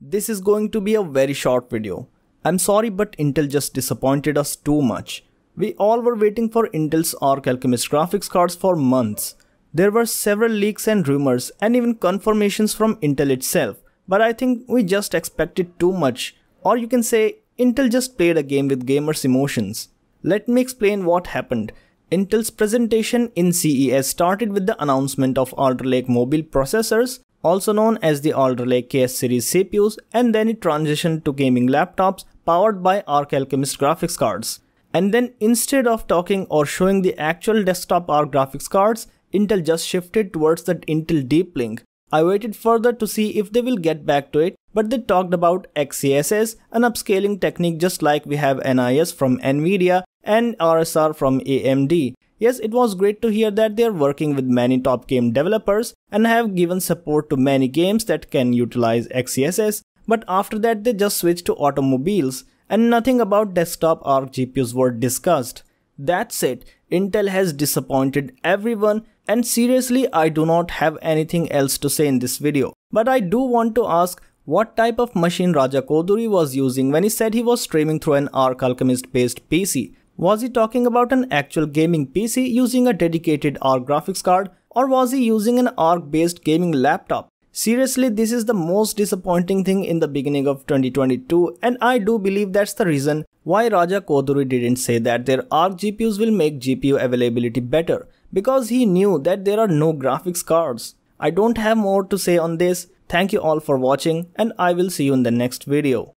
This is going to be a very short video. I'm sorry but Intel just disappointed us too much. We all were waiting for Intel's Arc Alchemist graphics cards for months. There were several leaks and rumors and even confirmations from Intel itself, but I think we just expected too much, or you can say Intel just played a game with gamers' emotions. Let me explain what happened. Intel's presentation in CES started with the announcement of Alder Lake mobile processors also known as the Alder Lake KS series CPUs and then it transitioned to gaming laptops powered by Arc Alchemist graphics cards. And then instead of talking or showing the actual desktop Arc graphics cards, Intel just shifted towards the Intel Deep Link. I waited further to see if they will get back to it, but they talked about XCSS, an upscaling technique just like we have NIS from Nvidia and RSR from AMD. Yes, it was great to hear that they are working with many top game developers and have given support to many games that can utilize XCSS, but after that they just switched to automobiles and nothing about desktop or GPUs were discussed. That's it, Intel has disappointed everyone and seriously I do not have anything else to say in this video. But I do want to ask what type of machine Raja Koduri was using when he said he was streaming through an Arc Alchemist based PC. Was he talking about an actual gaming PC using a dedicated ARC graphics card or was he using an ARC based gaming laptop? Seriously, this is the most disappointing thing in the beginning of 2022 and I do believe that's the reason why Raja Koduri didn't say that their ARC GPUs will make GPU availability better because he knew that there are no graphics cards. I don't have more to say on this. Thank you all for watching and I will see you in the next video.